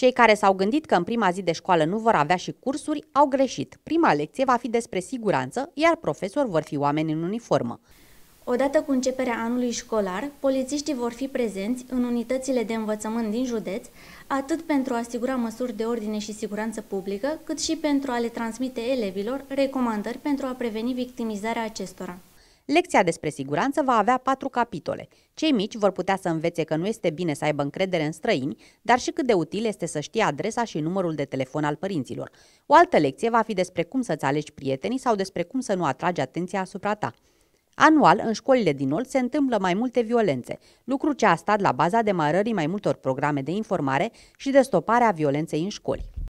Cei care s-au gândit că în prima zi de școală nu vor avea și cursuri au greșit. Prima lecție va fi despre siguranță, iar profesori vor fi oameni în uniformă. Odată cu începerea anului școlar, polițiștii vor fi prezenți în unitățile de învățământ din județ, atât pentru a asigura măsuri de ordine și siguranță publică, cât și pentru a le transmite elevilor recomandări pentru a preveni victimizarea acestora. Lecția despre siguranță va avea patru capitole. Cei mici vor putea să învețe că nu este bine să aibă încredere în străini, dar și cât de util este să știe adresa și numărul de telefon al părinților. O altă lecție va fi despre cum să-ți alegi prietenii sau despre cum să nu atragi atenția asupra ta. Anual, în școlile din Olt se întâmplă mai multe violențe, lucru ce a stat la baza demarării mai multor programe de informare și de stopare a violenței în școli.